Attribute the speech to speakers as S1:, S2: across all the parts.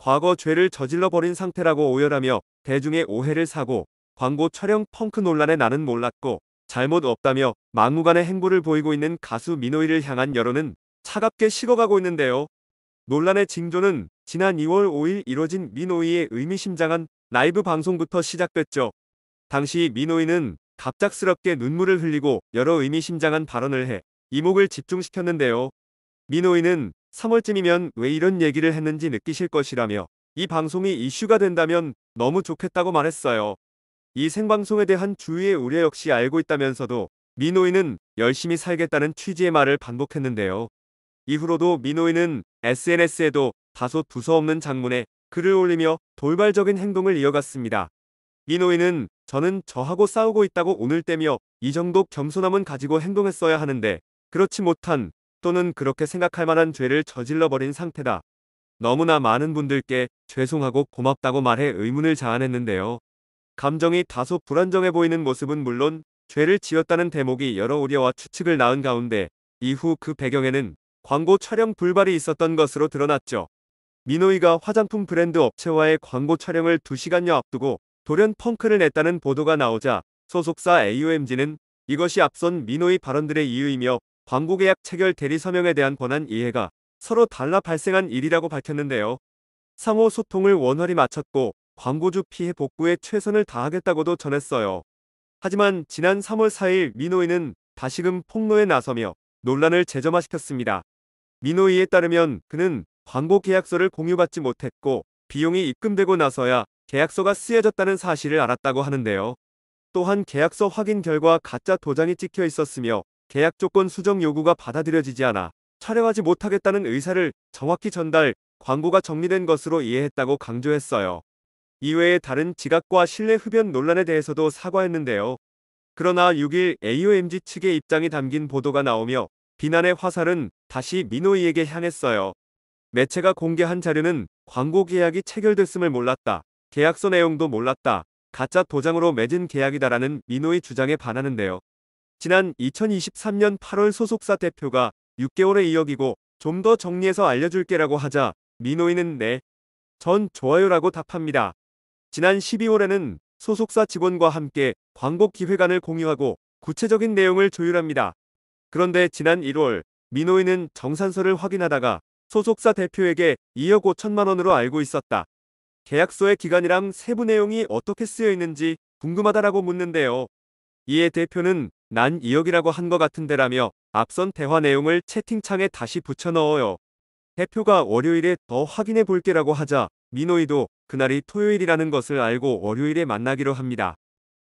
S1: 과거 죄를 저질러버린 상태라고 오열하며 대중의 오해를 사고 광고 촬영 펑크 논란에 나는 몰랐고 잘못 없다며 막무가내 행보를 보이고 있는 가수 민호이를 향한 여론은 차갑게 식어가고 있는데요. 논란의 징조는 지난 2월 5일 이뤄진 민호이의 의미심장한 라이브 방송부터 시작됐죠. 당시 민호이는 갑작스럽게 눈물을 흘리고 여러 의미심장한 발언을 해 이목을 집중시켰는데요. 민호이는 3월쯤이면 왜 이런 얘기를 했는지 느끼실 것이라며 이 방송이 이슈가 된다면 너무 좋겠다고 말했어요. 이 생방송에 대한 주위의 우려 역시 알고 있다면서도 민호이는 열심히 살겠다는 취지의 말을 반복했는데요. 이후로도 민호이는 SNS에도 다소 두서없는 장문에 글을 올리며 돌발적인 행동을 이어갔습니다. 민호이는 저는 저하고 싸우고 있다고 오늘 때며 이 정도 겸손함은 가지고 행동했어야 하는데 그렇지 못한 또는 그렇게 생각할 만한 죄를 저질러버린 상태다. 너무나 많은 분들께 죄송하고 고맙다고 말해 의문을 자아냈는데요. 감정이 다소 불안정해 보이는 모습은 물론 죄를 지었다는 대목이 여러 우려와 추측을 낳은 가운데 이후 그 배경에는 광고 촬영 불발이 있었던 것으로 드러났죠. 민호이가 화장품 브랜드 업체와의 광고 촬영을 2시간여 앞두고 돌연 펑크를 냈다는 보도가 나오자 소속사 AOMG는 이것이 앞선 민호이 발언들의 이유이며 광고계약 체결 대리 서명에 대한 권한 이해가 서로 달라 발생한 일이라고 밝혔는데요. 상호 소통을 원활히 마쳤고 광고주 피해 복구에 최선을 다하겠다고도 전했어요. 하지만 지난 3월 4일 민호이는 다시금 폭로에 나서며 논란을 재점화시켰습니다. 민호이에 따르면 그는 광고 계약서를 공유받지 못했고 비용이 입금되고 나서야 계약서가 쓰여졌다는 사실을 알았다고 하는데요. 또한 계약서 확인 결과 가짜 도장이 찍혀 있었으며 계약 조건 수정 요구가 받아들여지지 않아 촬영하지 못하겠다는 의사를 정확히 전달, 광고가 정리된 것으로 이해했다고 강조했어요. 이외에 다른 지각과 실내 흡연 논란에 대해서도 사과했는데요. 그러나 6일 AOMG 측의 입장이 담긴 보도가 나오며 비난의 화살은 다시 민호이에게 향했어요. 매체가 공개한 자료는 광고 계약이 체결됐음을 몰랐다. 계약서 내용도 몰랐다. 가짜 도장으로 맺은 계약이다라는 민호의 주장에 반하는데요. 지난 2023년 8월 소속사 대표가 6개월에 2억이고좀 더 정리해서 알려줄게라고 하자 민호이는 네, 전 좋아요라고 답합니다. 지난 12월에는 소속사 직원과 함께 광고 기획안을 공유하고 구체적인 내용을 조율합니다. 그런데 지난 1월 민호이는 정산서를 확인하다가 소속사 대표에게 2억 5천만 원으로 알고 있었다. 계약서의 기간이랑 세부 내용이 어떻게 쓰여 있는지 궁금하다라고 묻는데요. 이에 대표는 난 2억이라고 한 것 같은데라며 앞선 대화 내용을 채팅창에 다시 붙여넣어요. 대표가 월요일에 더 확인해 볼게라고 하자 민호이도 그날이 토요일이라는 것을 알고 월요일에 만나기로 합니다.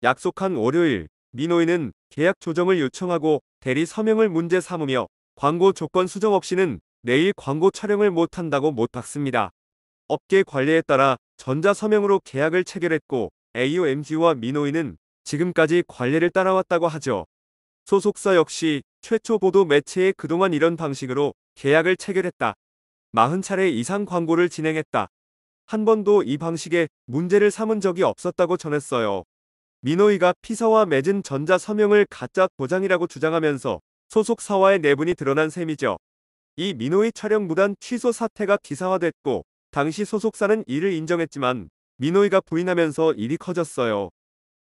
S1: 약속한 월요일, 민호이는 계약 조정을 요청하고 대리 서명을 문제 삼으며 광고 조건 수정 없이는 내일 광고 촬영을 못한다고 못 박습니다. 업계 관리에 따라 전자 서명으로 계약을 체결했고 AOMG와 민호이는 지금까지 관례를 따라왔다고 하죠. 소속사 역시 최초 보도 매체에 그동안 이런 방식으로 계약을 체결했다. 40차례 이상 광고를 진행했다. 한 번도 이 방식에 문제를 삼은 적이 없었다고 전했어요. 민호이가 피서와 맺은 전자 서명을 가짜 보장이라고 주장하면서 소속사와의 내분이 드러난 셈이죠. 이 민호이 촬영 무단 취소 사태가 기사화됐고 당시 소속사는 이를 인정했지만 민호이가 부인하면서 일이 커졌어요.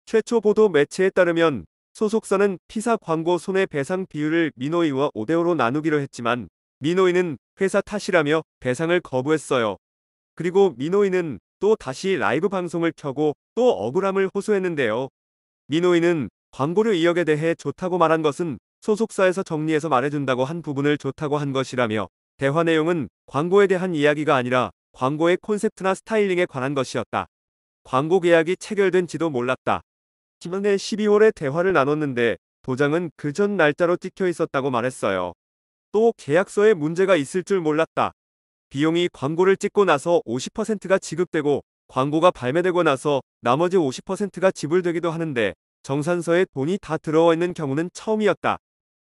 S1: 최초 보도 매체에 따르면 소속사는 피사 광고 손해배상 비율을 민호이와 5대5로 나누기로 했지만 민호이는 회사 탓이라며 배상을 거부했어요. 그리고 민호이는또 다시 라이브 방송을 켜고 또 억울함을 호소했는데요. 민호이는 광고료 2억에 대해 좋다고 말한 것은 소속사에서 정리해서 말해준다고 한 부분을 좋다고 한 것이라며 대화 내용은 광고에 대한 이야기가 아니라 광고의 콘셉트나 스타일링에 관한 것이었다. 광고 계약이 체결된지도 몰랐다. 지난해 12월에 대화를 나눴는데 도장은 그 전 날짜로 찍혀 있었다고 말했어요. 또 계약서에 문제가 있을 줄 몰랐다. 비용이 광고를 찍고 나서 50%가 지급되고 광고가 발매되고 나서 나머지 50%가 지불되기도 하는데 정산서에 돈이 다 들어와 있는 경우는 처음이었다.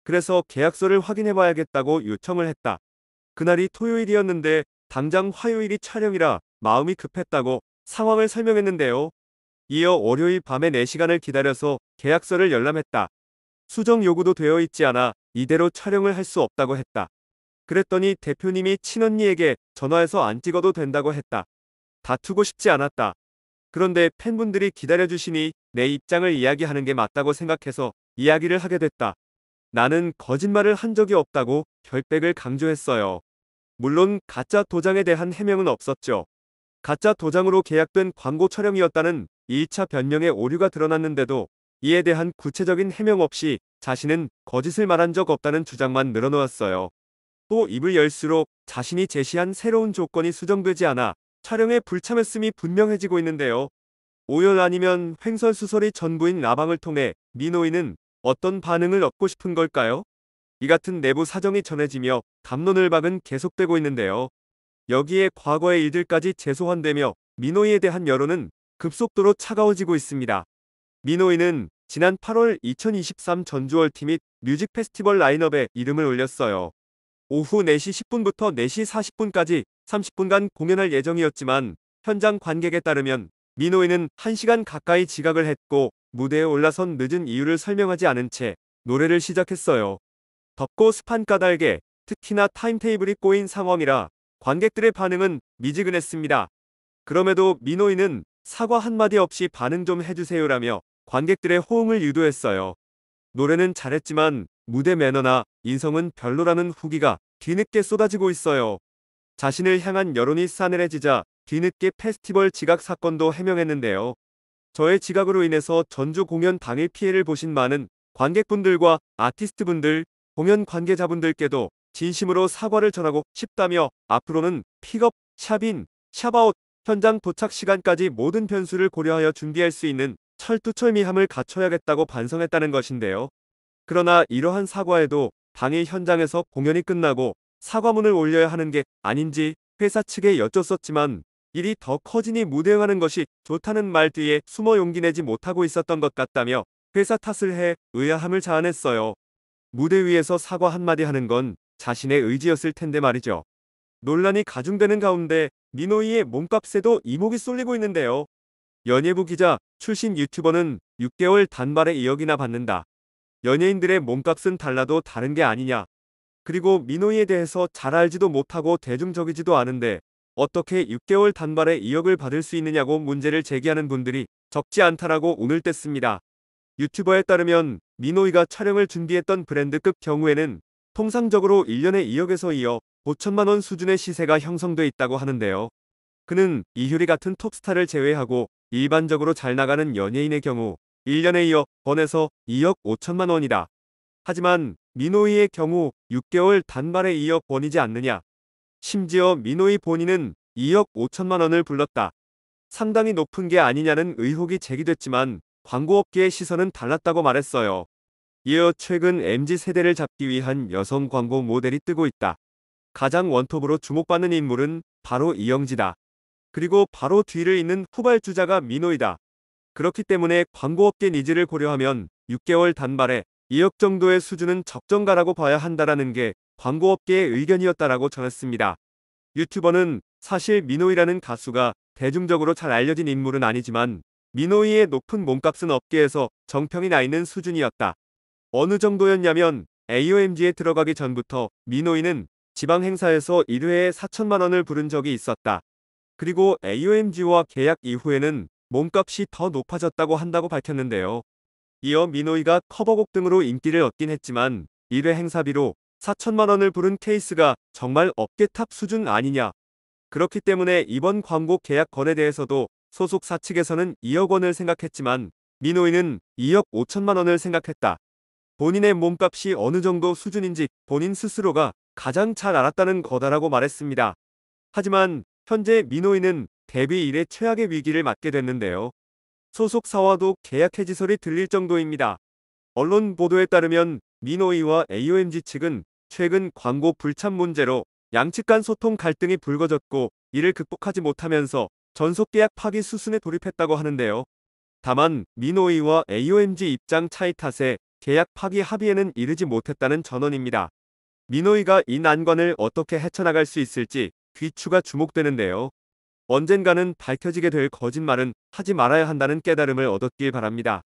S1: 그래서 계약서를 확인해봐야겠다고 요청을 했다. 그날이 토요일이었는데 당장 화요일이 촬영이라 마음이 급했다고 상황을 설명했는데요. 이어 월요일 밤에 4시간을 기다려서 계약서를 열람했다. 수정 요구도 되어 있지 않아 이대로 촬영을 할 수 없다고 했다. 그랬더니 대표님이 친언니에게 전화해서 안 찍어도 된다고 했다. 다투고 싶지 않았다. 그런데 팬분들이 기다려주시니 내 입장을 이야기하는 게 맞다고 생각해서 이야기를 하게 됐다. 나는 거짓말을 한 적이 없다고 결백을 강조했어요. 물론 가짜 도장에 대한 해명은 없었죠. 가짜 도장으로 계약된 광고 촬영이었다는 2차 변명의 오류가 드러났는데도 이에 대한 구체적인 해명 없이 자신은 거짓을 말한 적 없다는 주장만 늘어놓았어요. 또 입을 열수록 자신이 제시한 새로운 조건이 수정되지 않아 촬영에 불참했음이 분명해지고 있는데요. 오열 아니면 횡설수설이 전부인 라방을 통해 민호이는 어떤 반응을 얻고 싶은 걸까요? 이 같은 내부 사정이 전해지며 담론을 박은 계속되고 있는데요. 여기에 과거의 일들까지 재소환되며 민호이에 대한 여론은 급속도로 차가워지고 있습니다. 민호이는 지난 8월 2023 전주월티 및 뮤직 페스티벌 라인업에 이름을 올렸어요. 오후 4시 10분부터 4시 40분까지 30분간 공연할 예정이었지만 현장 관객에 따르면 민호이는 1시간 가까이 지각을 했고 무대에 올라선 늦은 이유를 설명하지 않은 채 노래를 시작했어요. 덥고 습한 까닭에 특히나 타임테이블이 꼬인 상황이라 관객들의 반응은 미지근했습니다. 그럼에도 민호이는 사과 한마디 없이 반응 좀 해주세요라며 관객들의 호응을 유도했어요. 노래는 잘했지만 무대 매너나 인성은 별로라는 후기가 뒤늦게 쏟아지고 있어요. 자신을 향한 여론이 싸늘해지자 뒤늦게 페스티벌 지각 사건도 해명했는데요. 저의 지각으로 인해서 전주 공연 당일 피해를 보신 많은 관객분들과 아티스트분들, 공연 관계자분들께도 진심으로 사과를 전하고 싶다며 앞으로는 픽업, 샵인, 샵아웃, 현장 도착 시간까지 모든 변수를 고려하여 준비할 수 있는 철두철미함을 갖춰야겠다고 반성했다는 것인데요. 그러나 이러한 사과에도 당일 현장에서 공연이 끝나고 사과문을 올려야 하는 게 아닌지 회사 측에 여쭸었지만 일이 더 커지니 무대응하는 것이 좋다는 말 뒤에 숨어 용기 내지 못하고 있었던 것 같다며 회사 탓을 해 의아함을 자아냈어요. 무대 위에서 사과 한마디 하는 건 자신의 의지였을 텐데 말이죠. 논란이 가중되는 가운데 민호이의 몸값에도 이목이 쏠리고 있는데요. 연예부 기자 출신 유튜버는 6개월 단발에 2억이나 받는다. 연예인들의 몸값은 달라도 다른 게 아니냐. 그리고 민호이에 대해서 잘 알지도 못하고 대중적이지도 않은데 어떻게 6개월 단발에 2억을 받을 수 있느냐고 문제를 제기하는 분들이 적지 않다라고 오늘 뗐습니다. 유튜버에 따르면 민호이가 촬영을 준비했던 브랜드급 경우에는 통상적으로 1년에 2억에서 2억 5천만 원 수준의 시세가 형성돼 있다고 하는데요. 그는 이효리 같은 톱스타를 제외하고 일반적으로 잘 나가는 연예인의 경우 1년에 2억 번에서 2억 5천만 원이다. 하지만 민호이의 경우 6개월 단발에 2억 원이지 않느냐. 심지어 민호이 본인은 2억 5천만 원을 불렀다. 상당히 높은 게 아니냐는 의혹이 제기됐지만 광고업계의 시선은 달랐다고 말했어요. 이어 최근 MZ세대를 잡기 위한 여성 광고 모델이 뜨고 있다. 가장 원톱으로 주목받는 인물은 바로 이영지다. 그리고 바로 뒤를 잇는 후발주자가 민호이다. 그렇기 때문에 광고업계 니즈를 고려하면 6개월 단발에 2억 정도의 수준은 적정가라고 봐야 한다라는 게 광고업계의 의견이었다라고 전했습니다. 유튜버는 사실 민호이라는 가수가 대중적으로 잘 알려진 인물은 아니지만 민호이의 높은 몸값은 업계에서 정평이 나 있는 수준이었다. 어느 정도였냐면 AOMG에 들어가기 전부터 민호이는 지방 행사에서 1회에 4천만 원을 부른 적이 있었다. 그리고 AOMG와 계약 이후에는 몸값이 더 높아졌다고 한다고 밝혔는데요. 이어 민호이가 커버곡 등으로 인기를 얻긴 했지만 1회 행사비로 4천만 원을 부른 케이스가 정말 업계 탑 수준 아니냐. 그렇기 때문에 이번 광고 계약건에 대해서도 소속사 측에서는 2억 원을 생각했지만 민호이는 2억 5천만 원을 생각했다. 본인의 몸값이 어느 정도 수준인지 본인 스스로가 가장 잘 알았다는 거다라고 말했습니다. 하지만 현재 민호인은 데뷔 이래 최악의 위기를 맞게 됐는데요. 소속사와도 계약 해지설이 들릴 정도입니다. 언론 보도에 따르면 민호이와 AOMG 측은 최근 광고 불참 문제로 양측 간 소통 갈등이 불거졌고 이를 극복하지 못하면서 전속계약 파기 수순에 돌입했다고 하는데요. 다만 민호이와 AOMG 입장 차이 탓에 계약 파기 합의에는 이르지 못했다는 전언입니다. 민호이가 이 난관을 어떻게 헤쳐나갈 수 있을지 귀추가 주목되는데요. 언젠가는 밝혀지게 될 거짓말은 하지 말아야 한다는 깨달음을 얻었길 바랍니다.